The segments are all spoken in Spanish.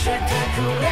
spectacular.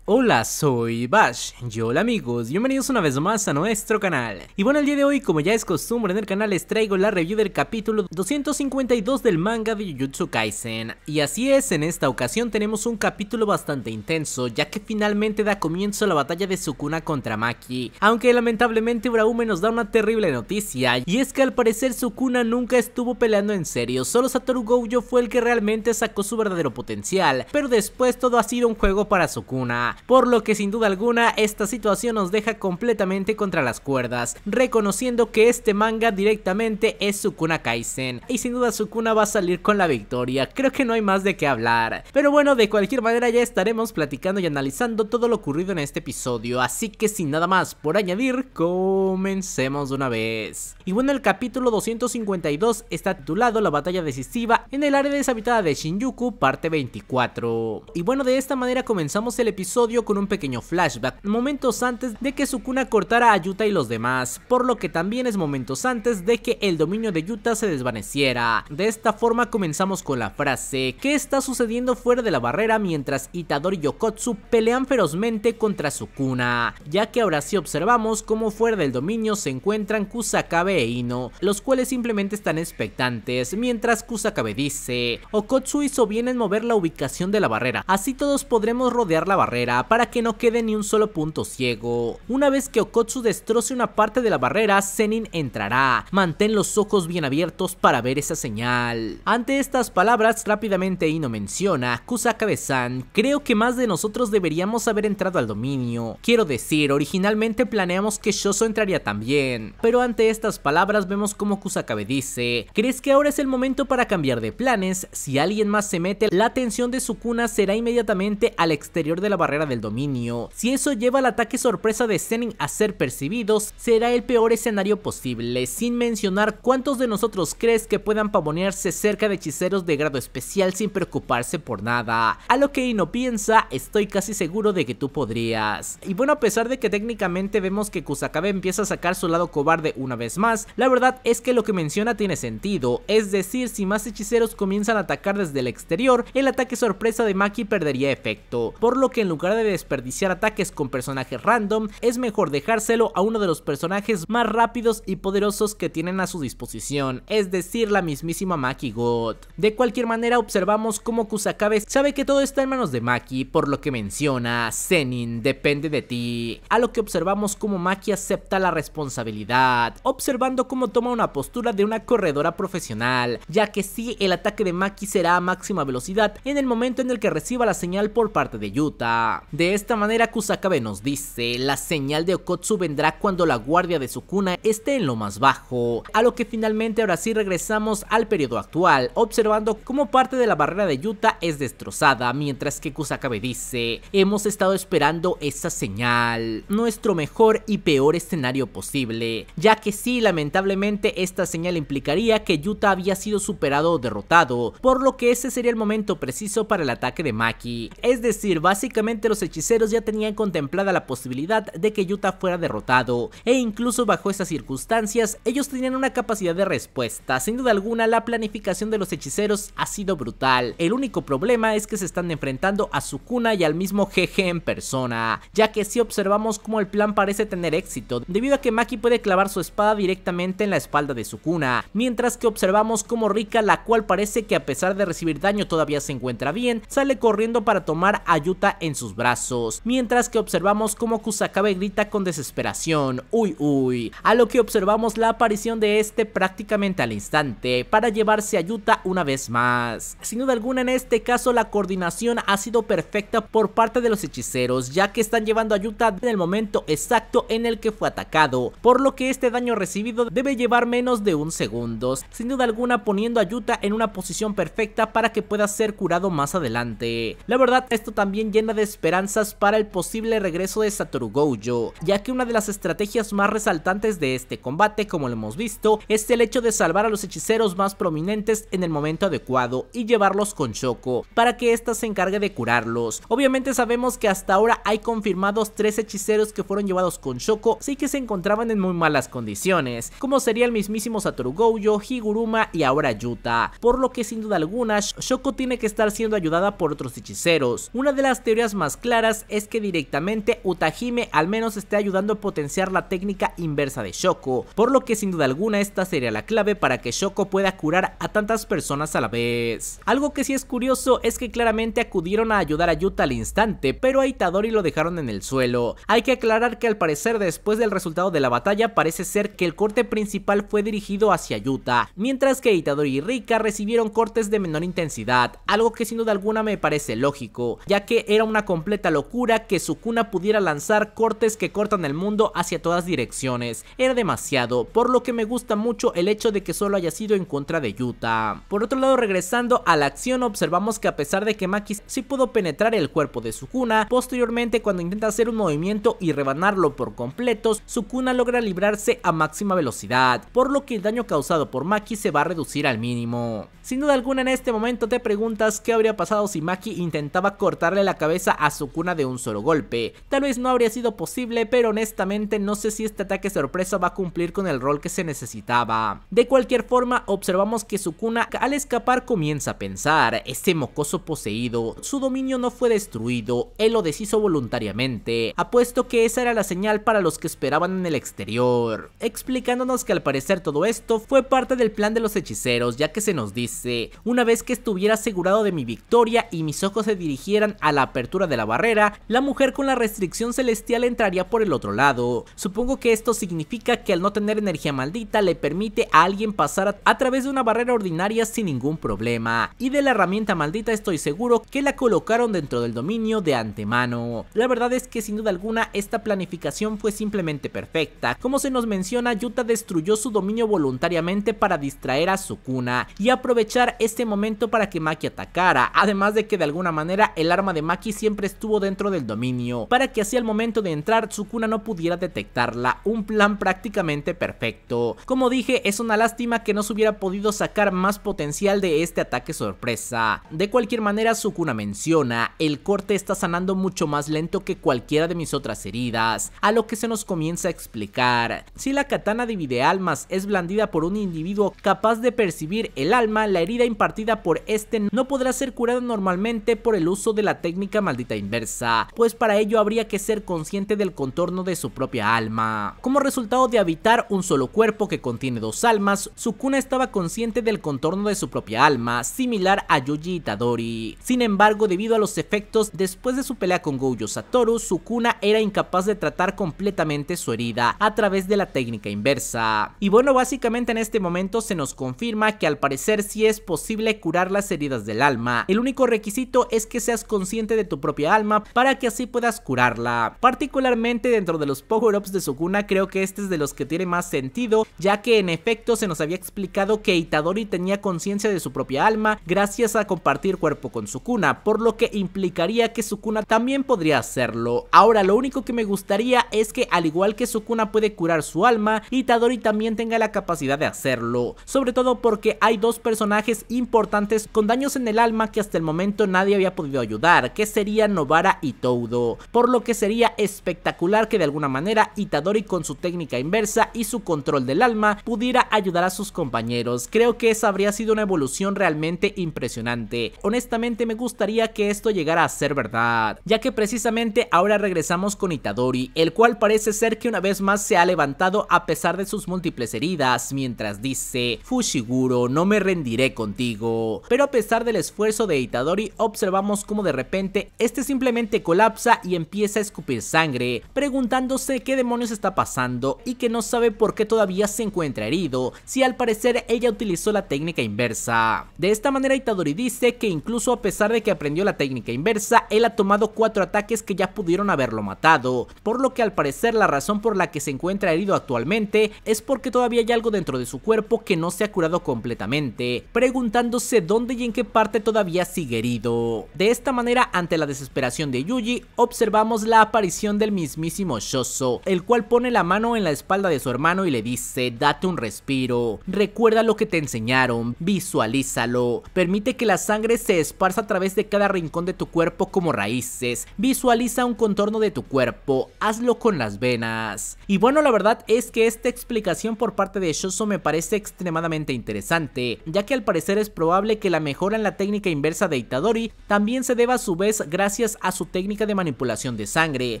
Hola, soy Bash. Y hola amigos, bienvenidos una vez más a nuestro canal. Y bueno, el día de hoy, como ya es costumbre en el canal, les traigo la review del capítulo 252 del manga de Jujutsu Kaisen. Y así es, en esta ocasión tenemos un capítulo bastante intenso, ya que finalmente da comienzo la batalla de Sukuna contra Maki. Aunque lamentablemente Uraume nos da una terrible noticia, y es que al parecer Sukuna nunca estuvo peleando en serio, solo Satoru Gojo fue el que realmente sacó su verdadero potencial, pero después todo ha sido un juego para Sukuna por lo que sin duda alguna esta situación nos deja completamente contra las cuerdas, reconociendo que este manga directamente es Sukuna Kaisen, y sin duda Sukuna va a salir con la victoria, creo que no hay más de qué hablar. Pero bueno, de cualquier manera ya estaremos platicando y analizando todo lo ocurrido en este episodio, así que sin nada más por añadir, comencemos de una vez. Y bueno, el capítulo 252 está titulado La batalla decisiva en el área deshabitada de Shinjuku, parte 24. Y bueno, de esta manera comenzamos el episodio con un pequeño flashback, momentos antes de que Sukuna cortara a Yuta y los demás, por lo que también es momentos antes de que el dominio de Yuta se desvaneciera. De esta forma comenzamos con la frase, ¿qué está sucediendo fuera de la barrera mientras Itadori y Okotsu pelean ferozmente contra Sukuna? Ya que ahora sí observamos cómo fuera del dominio se encuentran Kusakabe e Ino, los cuales simplemente están expectantes, mientras Kusakabe dice, Okotsu hizo bien en mover la ubicación de la barrera, así todos podremos rodear la barrera para que no quede ni un solo punto ciego. Una vez que Okotsu destroce una parte de la barrera, Zenin entrará. Mantén los ojos bien abiertos para ver esa señal. Ante estas palabras, rápidamente Ino menciona, Kusakabe-san, creo que más de nosotros deberíamos haber entrado al dominio. Quiero decir, originalmente planeamos que Shoso entraría también. Pero ante estas palabras vemos como Kusakabe dice, ¿crees que ahora es el momento para cambiar de planes? Si alguien más se mete, la atención de Sukuna será inmediatamente al exterior de la barrera del dominio. Si eso lleva al ataque sorpresa de Zenin a ser percibidos, será el peor escenario posible, sin mencionar cuántos de nosotros crees que puedan pavonearse cerca de hechiceros de grado especial sin preocuparse por nada. A lo que Ino piensa, estoy casi seguro de que tú podrías. Y bueno, a pesar de que técnicamente vemos que Kusakabe empieza a sacar su lado cobarde una vez más, la verdad es que lo que menciona tiene sentido, es decir, si más hechiceros comienzan a atacar desde el exterior, el ataque sorpresa de Maki perdería efecto, por lo que en lugar de de desperdiciar ataques con personajes random, es mejor dejárselo a uno de los personajes más rápidos y poderosos que tienen a su disposición, es decir, la mismísima Maki God. De cualquier manera, observamos cómo Kusakabe sabe que todo está en manos de Maki, por lo que menciona, Zenin, depende de ti. A lo que observamos cómo Maki acepta la responsabilidad, observando cómo toma una postura de una corredora profesional, ya que sí, el ataque de Maki será a máxima velocidad en el momento en el que reciba la señal por parte de Yuta. De esta manera Kusakabe nos dice, la señal de Okotsu vendrá cuando la guardia de su cuna esté en lo más bajo, a lo que finalmente ahora sí regresamos al periodo actual, observando cómo parte de la barrera de Yuta es destrozada, mientras que Kusakabe dice, hemos estado esperando esa señal, nuestro mejor y peor escenario posible, ya que sí, lamentablemente esta señal implicaría que Yuta había sido superado o derrotado, por lo que ese sería el momento preciso para el ataque de Maki, es decir, básicamente los hechiceros ya tenían contemplada la posibilidad de que Yuta fuera derrotado, e incluso bajo esas circunstancias, ellos tenían una capacidad de respuesta. Sin duda alguna, la planificación de los hechiceros ha sido brutal. El único problema es que se están enfrentando a Sukuna y al mismo Jeje en persona, ya que si observamos cómo el plan parece tener éxito, debido a que Maki puede clavar su espada directamente en la espalda de Sukuna, mientras que observamos cómo Rika, la cual parece que a pesar de recibir daño todavía se encuentra bien, sale corriendo para tomar a Yuta en sus brazos, mientras que observamos cómo Kusakabe grita con desesperación, uy uy, a lo que observamos la aparición de este prácticamente al instante, para llevarse a Yuta una vez más. Sin duda alguna en este caso la coordinación ha sido perfecta por parte de los hechiceros, ya que están llevando a Yuta en el momento exacto en el que fue atacado, por lo que este daño recibido debe llevar menos de un segundo, sin duda alguna poniendo a Yuta en una posición perfecta para que pueda ser curado más adelante. La verdad esto también llena de esperanza esperanzas para el posible regreso de Satoru Gojo, ya que una de las estrategias más resaltantes de este combate, como lo hemos visto, es el hecho de salvar a los hechiceros más prominentes en el momento adecuado y llevarlos con Shoko, para que ésta se encargue de curarlos. Obviamente sabemos que hasta ahora hay confirmados tres hechiceros que fueron llevados con Shoko, sí que se encontraban en muy malas condiciones, como sería el mismísimo Satoru Gojo, Higuruma y ahora Yuta, por lo que sin duda alguna Shoko tiene que estar siendo ayudada por otros hechiceros. Una de las teorías más claras es que directamente Utahime al menos esté ayudando a potenciar la técnica inversa de Shoko, por lo que sin duda alguna esta sería la clave para que Shoko pueda curar a tantas personas a la vez. Algo que sí es curioso es que claramente acudieron a ayudar a Yuta al instante, pero a Itadori lo dejaron en el suelo. Hay que aclarar que al parecer después del resultado de la batalla parece ser que el corte principal fue dirigido hacia Yuta, mientras que Itadori y Rika recibieron cortes de menor intensidad, algo que sin duda alguna me parece lógico, ya que era una compañía completa locura que cuna pudiera lanzar cortes que cortan el mundo hacia todas direcciones. Era demasiado, por lo que me gusta mucho el hecho de que solo haya sido en contra de Yuta. Por otro lado, regresando a la acción, observamos que a pesar de que Maki sí pudo penetrar el cuerpo de su cuna posteriormente cuando intenta hacer un movimiento y rebanarlo por completo, cuna logra librarse a máxima velocidad, por lo que el daño causado por Maki se va a reducir al mínimo. Sin duda alguna en este momento te preguntas qué habría pasado si Maki intentaba cortarle la cabeza a cuna de un solo golpe. Tal vez no habría sido posible, pero honestamente no sé si este ataque sorpresa va a cumplir con el rol que se necesitaba. De cualquier forma, observamos que su cuna al escapar comienza a pensar, este mocoso poseído, su dominio no fue destruido, él lo deshizo voluntariamente, apuesto que esa era la señal para los que esperaban en el exterior, explicándonos que al parecer todo esto fue parte del plan de los hechiceros, ya que se nos dice, una vez que estuviera asegurado de mi victoria y mis ojos se dirigieran a la apertura de la barrera, la mujer con la restricción celestial entraría por el otro lado. Supongo que esto significa que al no tener energía maldita le permite a alguien pasar a, través de una barrera ordinaria sin ningún problema. Y de la herramienta maldita estoy seguro que la colocaron dentro del dominio de antemano. La verdad es que sin duda alguna esta planificación fue simplemente perfecta. Como se nos menciona, Yuta destruyó su dominio voluntariamente para distraer a Sukuna y aprovechar este momento para que Maki atacara, además de que de alguna manera el arma de Maki siempre estuvo dentro del dominio, para que así al momento de entrar Sukuna no pudiera detectarla, un plan prácticamente perfecto. Como dije, es una lástima que no se hubiera podido sacar más potencial de este ataque sorpresa. De cualquier manera, Sukuna menciona, el corte está sanando mucho más lento que cualquiera de mis otras heridas, a lo que se nos comienza a explicar. Si la katana divide almas es blandida por un individuo capaz de percibir el alma, la herida impartida por este no podrá ser curada normalmente por el uso de la técnica maldita inversa, pues para ello habría que ser consciente del contorno de su propia alma. Como resultado de habitar un solo cuerpo que contiene dos almas, Sukuna estaba consciente del contorno de su propia alma, similar a Yuji Itadori. Sin embargo, debido a los efectos después de su pelea con Gojo Satoru, Sukuna era incapaz de tratar completamente su herida a través de la técnica inversa. Y bueno, básicamente en este momento se nos confirma que al parecer sí es posible curar las heridas del alma. El único requisito es que seas consciente de tu propia alma para que así puedas curarla. Particularmente dentro de los power-ups de Sukuna creo que este es de los que tiene más sentido, ya que en efecto se nos había explicado que Itadori tenía conciencia de su propia alma gracias a compartir cuerpo con Sukuna, por lo que implicaría que Sukuna también podría hacerlo. Ahora lo único que me gustaría es que al igual que Sukuna puede curar su alma, Itadori también tenga la capacidad de hacerlo, sobre todo porque hay dos personajes importantes con daños en el alma que hasta el momento nadie había podido ayudar, que serían Novara y todo, por lo que sería espectacular que de alguna manera Itadori con su técnica inversa y su control del alma pudiera ayudar a sus compañeros. Creo que esa habría sido una evolución realmente impresionante. Honestamente me gustaría que esto llegara a ser verdad, ya que precisamente ahora regresamos con Itadori, el cual parece ser que una vez más se ha levantado a pesar de sus múltiples heridas, mientras dice, Fushiguro, no me rendiré contigo. Pero a pesar del esfuerzo de Itadori, observamos como de repente este simplemente colapsa y empieza a escupir sangre, preguntándose qué demonios está pasando y que no sabe por qué todavía se encuentra herido, si al parecer ella utilizó la técnica inversa. De esta manera Itadori dice que incluso a pesar de que aprendió la técnica inversa, él ha tomado cuatro ataques que ya pudieron haberlo matado, por lo que al parecer la razón por la que se encuentra herido actualmente es porque todavía hay algo dentro de su cuerpo que no se ha curado completamente, preguntándose dónde y en qué parte todavía sigue herido. De esta manera, ante la desesperación de Yuji, observamos la aparición del mismísimo Shoso, el cual pone la mano en la espalda de su hermano y le dice, date un respiro, recuerda lo que te enseñaron, visualízalo, permite que la sangre se esparza a través de cada rincón de tu cuerpo como raíces, visualiza un contorno de tu cuerpo, hazlo con las venas. Y bueno, la verdad es que esta explicación por parte de Shoso me parece extremadamente interesante, ya que al parecer es probable que la mejora en la técnica inversa de Itadori también se deba a su vez gracias a su técnica de manipulación de sangre,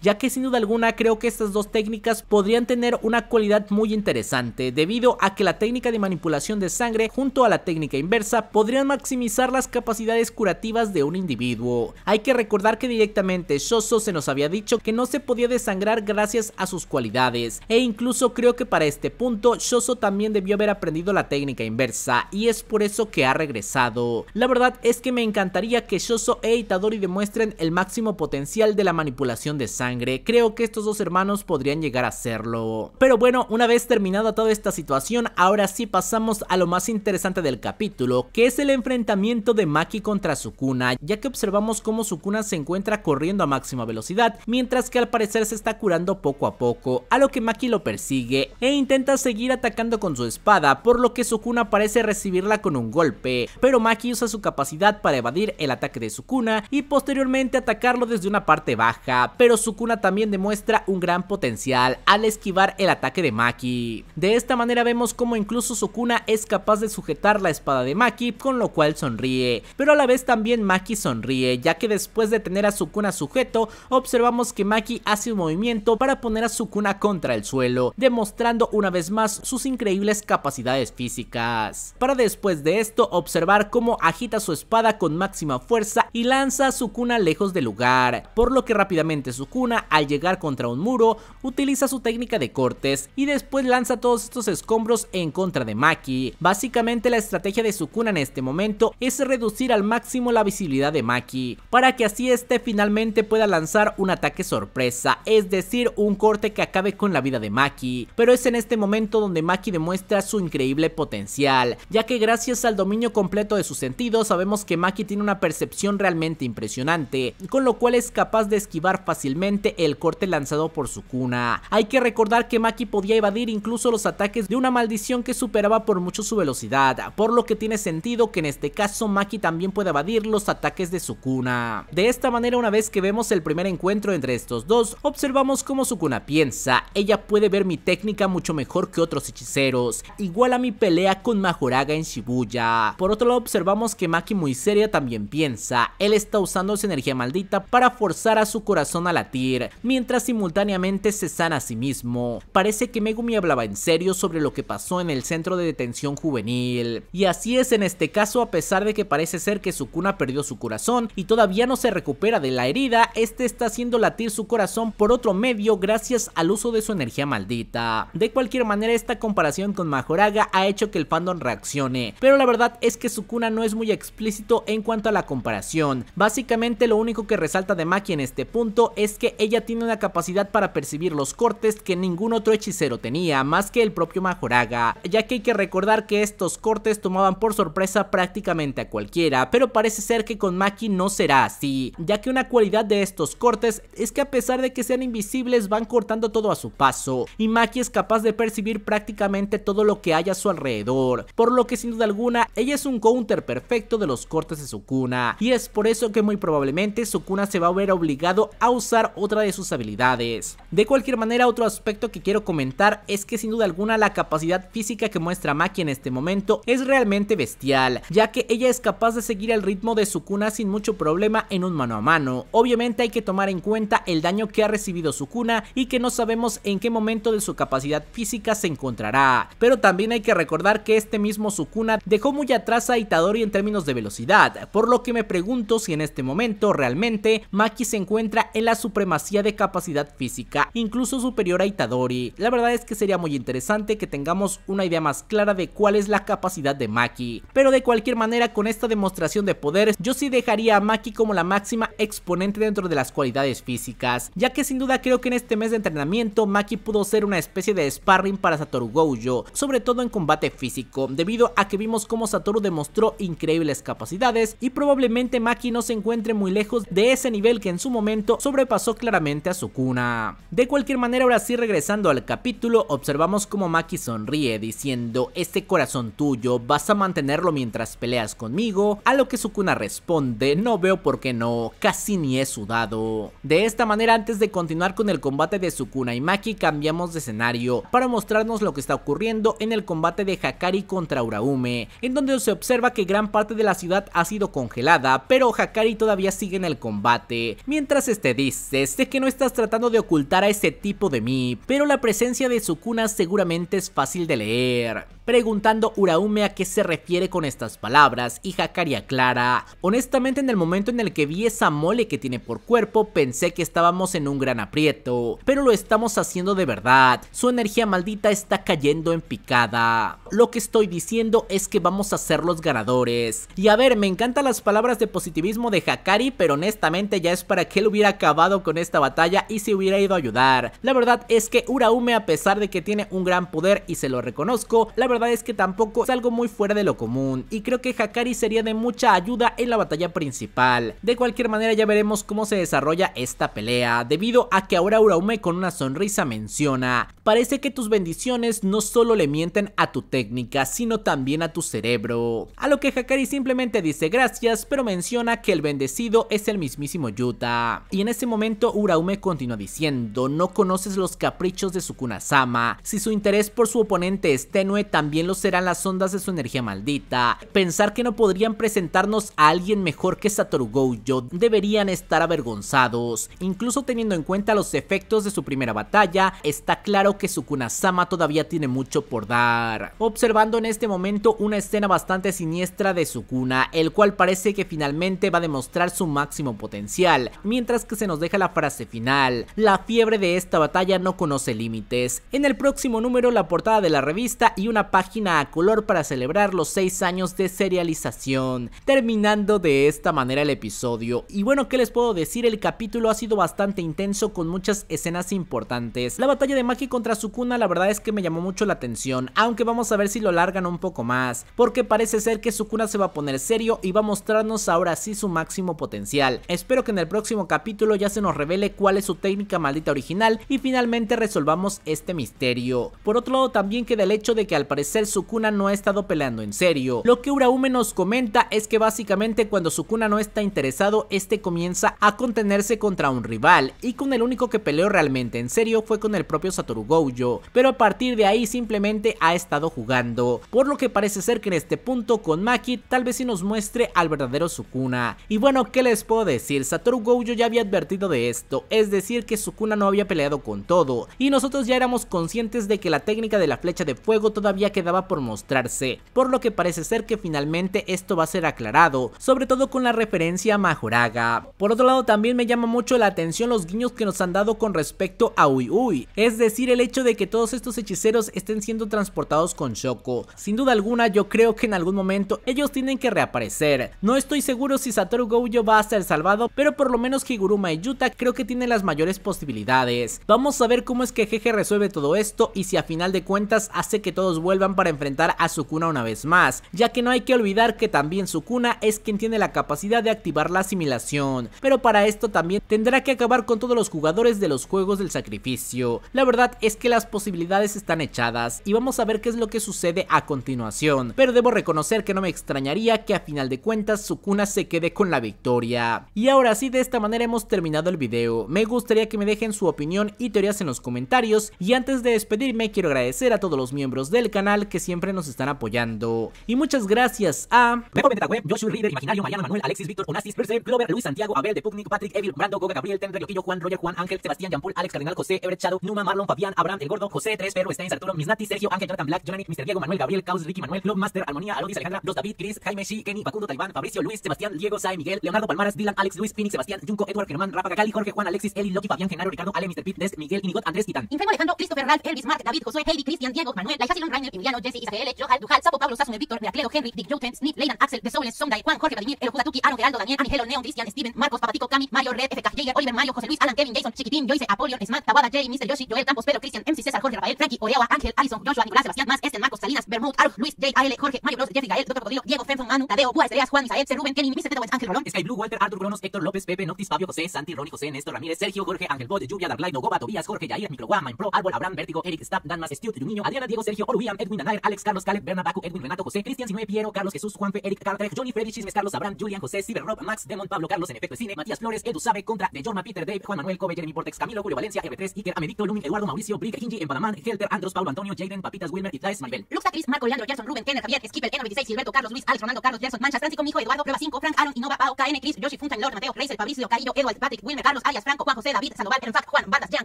ya que sin duda alguna creo que estas dos técnicas podrían tener una cualidad muy interesante, debido a que la técnica de manipulación de sangre junto a la técnica inversa podrían maximizar las capacidades curativas de un individuo. Hay que recordar que directamente Shoso se nos había dicho que no se podía desangrar gracias a sus cualidades, e incluso creo que para este punto Shoso también debió haber aprendido la técnica inversa, y es por eso que ha regresado. La verdad es que me encantaría que Shoso e Itadori demuestren el el máximo potencial de la manipulación de sangre. Creo que estos dos hermanos podrían llegar a hacerlo. Pero bueno, una vez terminada toda esta situación, ahora sí pasamos a lo más interesante del capítulo, que es el enfrentamiento de Maki contra Sukuna, ya que observamos cómo Sukuna se encuentra corriendo a máxima velocidad, mientras que al parecer se está curando poco a poco, a lo que Maki lo persigue e intenta seguir atacando con su espada, por lo que Sukuna parece recibirla con un golpe, pero Maki usa su capacidad para evadir el ataque de Sukuna y posteriormente atacarlo desde una parte baja, pero Sukuna también demuestra un gran potencial al esquivar el ataque de Maki. De esta manera vemos como incluso Sukuna es capaz de sujetar la espada de Maki, con lo cual sonríe, pero a la vez también Maki sonríe, ya que después de tener a Sukuna sujeto, observamos que Maki hace un movimiento para poner a Sukuna contra el suelo, demostrando una vez más sus increíbles capacidades físicas. Para después de esto observar cómo agita su espada con máxima fuerza y lanza a Sukuna lejos de lugar, por lo que rápidamente su cuna al llegar contra un muro utiliza su técnica de cortes y después lanza todos estos escombros en contra de Maki. Básicamente la estrategia de Sukuna en este momento es reducir al máximo la visibilidad de Maki, para que así este finalmente pueda lanzar un ataque sorpresa, es decir, un corte que acabe con la vida de Maki, pero es en este momento donde Maki demuestra su increíble potencial, ya que gracias al dominio completo de sus sentidos sabemos que Maki tiene una percepción realmente impresionante, eh, con lo cual es capaz de esquivar fácilmente el corte lanzado por Sukuna. Hay que recordar que Maki podía evadir incluso los ataques de una maldición que superaba por mucho su velocidad, por lo que tiene sentido que en este caso Maki también pueda evadir los ataques de Sukuna. De esta manera una vez que vemos el primer encuentro entre estos dos, observamos cómo Sukuna piensa, ella puede ver mi técnica mucho mejor que otros hechiceros, igual a mi pelea con Majoraga en Shibuya. Por otro lado observamos que Maki muy seria también piensa, él está usando su energía maldita para forzar a su corazón a latir, mientras simultáneamente se sana a sí mismo. Parece que Megumi hablaba en serio sobre lo que pasó en el centro de detención juvenil. Y así es en este caso, a pesar de que parece ser que Sukuna perdió su corazón y todavía no se recupera de la herida, este está haciendo latir su corazón por otro medio gracias al uso de su energía maldita. De cualquier manera, esta comparación con Majoraga ha hecho que el fandom reaccione, pero la verdad es que Sukuna no es muy explícito en cuanto a la comparación. Básicamente lo único único que resalta de Maki en este punto es que ella tiene una capacidad para percibir los cortes que ningún otro hechicero tenía, más que el propio Majoraga, ya que hay que recordar que estos cortes tomaban por sorpresa prácticamente a cualquiera, pero parece ser que con Maki no será así, ya que una cualidad de estos cortes es que a pesar de que sean invisibles van cortando todo a su paso, y Maki es capaz de percibir prácticamente todo lo que hay a su alrededor, por lo que sin duda alguna ella es un counter perfecto de los cortes de su cuna, y es por eso que muy probablemente su Sukuna se va a ver obligado a usar otra de sus habilidades. De cualquier manera, otro aspecto que quiero comentar es que sin duda alguna la capacidad física que muestra Maki en este momento es realmente bestial, ya que ella es capaz de seguir el ritmo de Sukuna sin mucho problema en un mano a mano. Obviamente hay que tomar en cuenta el daño que ha recibido Sukuna y que no sabemos en qué momento de su capacidad física se encontrará, pero también hay que recordar que este mismo Sukuna dejó muy atrás a Itadori en términos de velocidad, por lo que me pregunto si en este momento realmente realmente, Maki se encuentra en la supremacía de capacidad física, incluso superior a Itadori. La verdad es que sería muy interesante que tengamos una idea más clara de cuál es la capacidad de Maki. Pero de cualquier manera, con esta demostración de poder, yo sí dejaría a Maki como la máxima exponente dentro de las cualidades físicas, ya que sin duda creo que en este mes de entrenamiento, Maki pudo ser una especie de sparring para Satoru Gojo, sobre todo en combate físico, debido a que vimos cómo Satoru demostró increíbles capacidades y probablemente Maki no se encuentre muy lejos de ese nivel que en su momento sobrepasó claramente a Sukuna, De cualquier manera, ahora sí regresando al capítulo, observamos como Maki sonríe diciendo, este corazón tuyo vas a mantenerlo mientras peleas conmigo, a lo que Sukuna responde, no veo por qué no, casi ni he sudado. De esta manera, antes de continuar con el combate de Sukuna y Maki, cambiamos de escenario para mostrarnos lo que está ocurriendo en el combate de Hakari contra Uraume, en donde se observa que gran parte de la ciudad ha sido congelada, pero Hakari todavía sigue en el combate, mientras este dice... ...sé que no estás tratando de ocultar a ese tipo de mí, pero la presencia de Sukuna seguramente es fácil de leer. Preguntando Uraume a qué se refiere con estas palabras y Hakari aclara, honestamente en el momento en el que vi esa mole que tiene por cuerpo pensé que estábamos en un gran aprieto, pero lo estamos haciendo de verdad, su energía maldita está cayendo en picada. Lo que estoy diciendo es que vamos a ser los ganadores. Y a ver, me encantan las palabras de positivismo de Hakari, pero honestamente ya es para que él hubiera acabado con esta batalla y se hubiera ido a ayudar. La verdad es que Uraume a pesar de que tiene un gran poder y se lo reconozco, la verdad es que tampoco es algo muy fuera de lo común y creo que Hakari sería de mucha ayuda en la batalla principal. De cualquier manera ya veremos cómo se desarrolla esta pelea, debido a que ahora Uraume con una sonrisa menciona, parece que tus bendiciones no solo le mienten a tu técnica, sino también a tu cerebro. A lo que Hakari simplemente dice gracias, pero menciona que el bendecido es es el mismísimo Yuta. Y en ese momento Uraume continúa diciendo, no conoces los caprichos de Sukuna-sama, si su interés por su oponente es tenue también lo serán las ondas de su energía maldita. Pensar que no podrían presentarnos a alguien mejor que Satoru Gojo deberían estar avergonzados. Incluso teniendo en cuenta los efectos de su primera batalla, está claro que Sukuna-sama todavía tiene mucho por dar. Observando en este momento una escena bastante siniestra de Sukuna, el cual parece que finalmente va a demostrar su más potencial, mientras que se nos deja la frase final, la fiebre de esta batalla no conoce límites. En el próximo número la portada de la revista y una página a color para celebrar los 6 años de serialización, terminando de esta manera el episodio. Y bueno, ¿qué les puedo decir? El capítulo ha sido bastante intenso con muchas escenas importantes. La batalla de Maki contra Sukuna la verdad es que me llamó mucho la atención, aunque vamos a ver si lo largan un poco más, porque parece ser que Sukuna se va a poner serio y va a mostrarnos ahora sí su máximo potencial. Espero que en el próximo capítulo ya se nos revele cuál es su técnica maldita original y finalmente resolvamos este misterio. Por otro lado también queda el hecho de que al parecer Sukuna no ha estado peleando en serio. Lo que Uraume nos comenta es que básicamente cuando Sukuna no está interesado, este comienza a contenerse contra un rival y con el único que peleó realmente en serio fue con el propio Satoru Gojo, pero a partir de ahí simplemente ha estado jugando, por lo que parece ser que en este punto con Maki tal vez sí nos muestre al verdadero Sukuna. Y bueno, ¿qué les puedo decir? Satoru Gojo ya había advertido de esto, es decir que Sukuna no había peleado con todo, y nosotros ya éramos conscientes de que la técnica de la flecha de fuego todavía quedaba por mostrarse, por lo que parece ser que finalmente esto va a ser aclarado, sobre todo con la referencia a Majoraga. Por otro lado también me llama mucho la atención los guiños que nos han dado con respecto a Uy es decir el hecho de que todos estos hechiceros estén siendo transportados con Shoko. Sin duda alguna yo creo que en algún momento ellos tienen que reaparecer, no estoy seguro si Satoru Gojo va a ser el Salvado, pero por lo menos Higuruma y Yuta creo que tienen las mayores posibilidades. Vamos a ver cómo es que Jeje resuelve todo esto y si a final de cuentas hace que todos vuelvan para enfrentar a Sukuna una vez más, ya que no hay que olvidar que también Sukuna es quien tiene la capacidad de activar la asimilación, pero para esto también tendrá que acabar con todos los jugadores de los juegos del sacrificio. La verdad es que las posibilidades están echadas y vamos a ver qué es lo que sucede a continuación, pero debo reconocer que no me extrañaría que a final de cuentas Sukuna se quede con la victoria. Y ahora sí, de esta manera hemos terminado el video. Me gustaría que me dejen su opinión y teorías en los comentarios. Y antes de despedirme, quiero agradecer a todos los miembros del canal que siempre nos están apoyando. Y muchas gracias a... Web, Joshua Reader, Imaginario, Mariano Manuel, Alexis, Víctor, Onassis, Perse, Glover, Luis, Santiago, Abel, de Pugnic, Patrick, Evil, Brando, Goga, Gabriel, Ten, Rioquillo, Juan, Roger, Juan, Ángel, Sebastián, Jean Paul, Alex, cardenal José, Everett, Shadow, Numa, Marlon, Fabián, Abraham, El Gordo, José, Tres, Perro, stein Arturo, Misnati, Sergio, Ángel, Jonathan, Black, Jonani, Mr. Diego, Manuel, Gabriel, Caos, Ricky, Manuel, Club Master, Armonía, Alodis, Alejandra, Los David, Chris, Jaime, Shi, Kenny, Facundo, Talibán, Fabricio, Luis, Sebastián, Diego, Sae, Miguel, Leonardo Palmaras, Dylan, Alex, Luis, Phoenix, Sebastián, Junco, Edward, Germán, Rafa, Cali, Jorge, Juan, Alexis, Eli, Loki, Fabián, Genaro, Ricardo, Ale, Mr. Pete, Des, Miguel, Inigot, Andrés, Titán. Infemo, Alejandro, Christopher, Ralph, Elvis, Mark, David, Josué, Heidi, Cristian, Diego, Manuel, Laisha, Silon, Rainer, Emiliano, Jesse, Israel, Johan, Duhal, Sapo, Pablo, Sasune, Víctor, Reaclero, Henry, Dick, Joten, Smith, Leyland, Axel, The Souls, Sonday, Juan, Jorge, Vladimir, El Judatuki, Aaron, Geraldo, Daniel, Angelo, Neon, Cristian, Steven, Marcos, Papatico, Cami, Mario, Red, FK, Jager, Oliver, Mario, José Luis, Alan, Kevin, Jason, Chiquitín, Joyce, Apolion, Smart, Tawada, Jay, Mr. Yoshi, Joel, Campos, Pedro, Cristian, MC, César, Jorge, Rafael, Frankie, Orewa, Ángel, Alison, Joshua, Nicolás, Sebastián, Más, Este, Marcos, Salinas, Bermud, Arug, Luis, J, AL, Jorge, Mario Bros, Jeffrey, Gael, Dr. Rodrigo, Diego, Fenton, Manu, Tadeo, Bua, Estrellas, Juan, Isael, C. Rubén, Kenny, Mr. Teto, Ángel Rolón, Sky Blue, Walter, Walker, Arthur Cronos, Héctor López, Pepe, Noctis, Fabio, José, Santi, Ronnie, José, Néstor, Ramírez, Sergio, Jorge, Ángel, Bode, Lluvia, Dark Light, Nogoba, Tobías, Jorge, Jair, Microguam, Pro, Árbol, Abraham, Vértigo, Eric, Stab, Danmas, Stu, Niño, Adriana, Diego, Sergio, Orubiam, Edwin, Anair, Alex, Carlos, Caleb, Bernabaco, Edwin, Renato, José, Cristian, Sinue, Piero, Carlos, Jesús, Juanfe, Eric, Carter, Johnny, Freddy, Chismes, Carlos, Abraham, Julian, José, Ciber, Rob, Max, Demon, Pablo, Carlos, en efecto, cine, Matías Flores, Edu Sabe, contra, de Jorma, Peter, Dave, Juan Manuel, Kobe, Jeremy, Portex, Camilo, Julio, Valencia, R3, Iker, Amedicto, Lumin, Eduardo, Mauricio, Brick, Hinji, Empalaman, Helter, Andros, Paulo, Antonio, Jaden, Papitas, Wilmer, Itlaes, Maribel. Luxa, Cris, Marco, Leandro, Gerson, Ruben, Kenner, Javier, Skipper, N26, Gilberto, Carlos, Luis, Alex, Ronaldo, Carlos, Gerson, Manchas, Francisco, Mijo, Eduardo, Prueba 5, Frank, Aaron, Innova, Pao, KN, Cris, Yoshi, Funtan, Lord, Mateo, Reisel, Fabricio, Carillo, Edward, Patrick, Wilmer, Carlos, Arias, Franco, Juan José, David, Sandoval, Renfac, Juan, bandas Jean,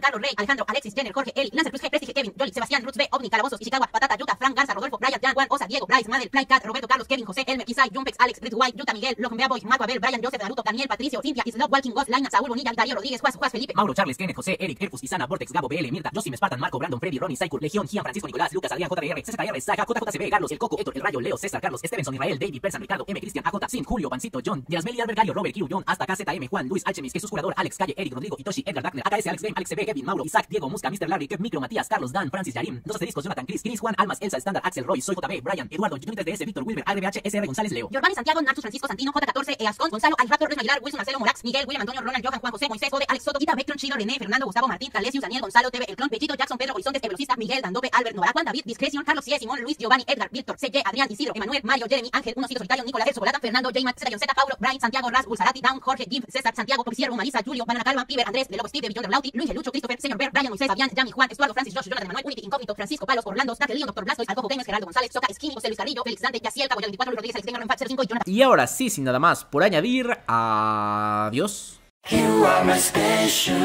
Carlos, Rey, Alejandro, Alexis, Jenner, Jorge, Eli, Lancer, Plus, G, Prestige, Kevin, Jolly, Sebastián, Roots, B, Ovni, Calabozos, Ishikawa, Patata, Yuta, Frank, Garza, Rodolfo, Brian, Jan, Juan, Osa, Diego, Bryce, Madel, Play, Cat, Roberto, Carlos, Kevin, José, Elmer, Isai, Jumpex, Alex, Brit, White, Yuta, Miguel, Lojombea Boy, Marco, Abel, Brian, Joseph, Naruto, Daniel, Patricio, Cintia, Islop, Walking Ghost, lina Saúl, Bonilla, Darío, Rodríguez, Juan, Juan, Felipe, Mauro, Charles, Kenneth, José, Eric, Herfus, Isana, Vortex, Gabo, BL, Mirta, josime Spartan, Marco, Brandon, Freddy, Ronnie, Saikur, Legión, Gian, Francisco, Nicolás, Lucas, Adrián, JR, CZR, Saga, JJCB, Carlos, El Coco, Héctor, El Rayo, Leo, César, Carlos, Stevenson, Israel, David, Persan, Ricardo, M, Cristian, AJ, Sin, Julio, Pancito, John, Yasmeli, Albert, Robert, Robert Q, John, hasta KZM, Juan, Luis, Alchemis, Jesús Curador, Alex Calle, Eric, Rodrigo, Itoshi, Edgar Dagner, AKS, Alex Game, Alex B, Kevin, Mauro, Isaac, Diego, Musca, Mr. Larry, Kev, Micro, Matías, Carlos, Dan, Francis, Yarim, dos asteriscos, Jonathan, Chris, Chris, Juan, Almas, Elsa, Standard, Axel, Roy, Soy, JB, Brian, Eduardo, Johnny, DS, Víctor, Wilmer, ADBH, SR, González, Leo. Giovanni, Santiago, Nacho, Francisco, Santino, J14, Eascon, Gonzalo, Alraptor, Luis Aguilar, Wilson, Marcelo, Morax, Miguel, William, Antonio, Ronald, Johan, Juan, José, Moisés, Jode, Alex Soto, Ita, Vectron, Chido, René, Fernando, Gustavo, Martín, Calesius, Daniel, Gonzalo, TV, El Clon, Pechito, Jackson, Pedro, Horizontes, Evelocista, Miguel, Dandope, Albert, Nora, Juan, David, Discreción, Carlos, Cie, Simón, Luis, Giovanni, Edgar, Víctor, CJ, Adrián, Isidro, Emanuel, Mario, Jeremy, Ángel, Uno, Ciro, Solitario, Nicolás, Solata, Fernando, J, Matt, Z, Paulo, Brian, Santiago, Ras, Zarati, Down, Jorge, Gibb, César, Santiago, Policiervo, Marisa, Julio, Banana Calva, Piber, Andrés, De Steve, De Lauti, Luis, Lucho, Christopher, Señor Ver, Brian, Moisés, Avian, Yami, Juan, Estuardo, Francis, Josh, Jonathan, Manuel, Unity, Incógnito, Francisco, Palos, Orlando, Nate, Leon, Doctor Blastoise, Alcojo Gamers, Geraldo González, Soca, Skinny, José Luis Carrillo, Félix Dante, Yaciel, Cabo, 24, Rodríguez, Alex, Tengan, Faxer, y Jonathan. Y ahora sí, sin nada más por añadir, adiós. You are my special.